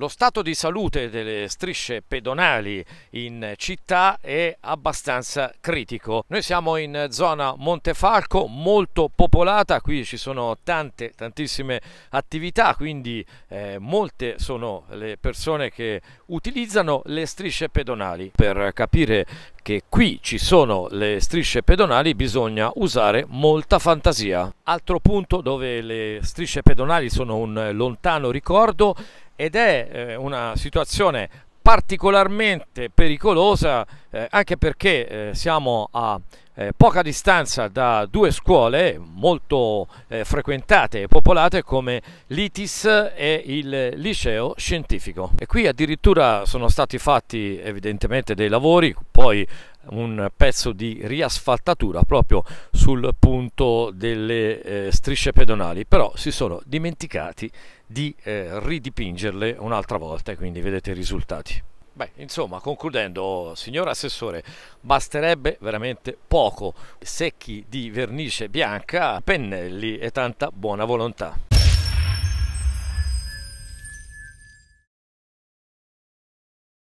Lo stato di salute delle strisce pedonali in città è abbastanza critico. Noi siamo in zona Montefalco, molto popolata, qui ci sono tante, tantissime attività, quindi eh, molte sono le persone che utilizzano le strisce pedonali. Per capire che qui ci sono le strisce pedonali bisogna usare molta fantasia. Altro punto dove le strisce pedonali sono un lontano ricordo ed è eh, una situazione particolarmente pericolosa eh, anche perché eh, siamo a eh, poca distanza da due scuole molto eh, frequentate e popolate come l'ITIS e il liceo scientifico. E qui addirittura sono stati fatti evidentemente dei lavori, poi un pezzo di riasfaltatura proprio sul punto delle eh, strisce pedonali, però si sono dimenticati di eh, ridipingerle un'altra volta e quindi vedete i risultati. Beh, insomma, concludendo, signor Assessore, basterebbe veramente poco, secchi di vernice bianca, pennelli e tanta buona volontà.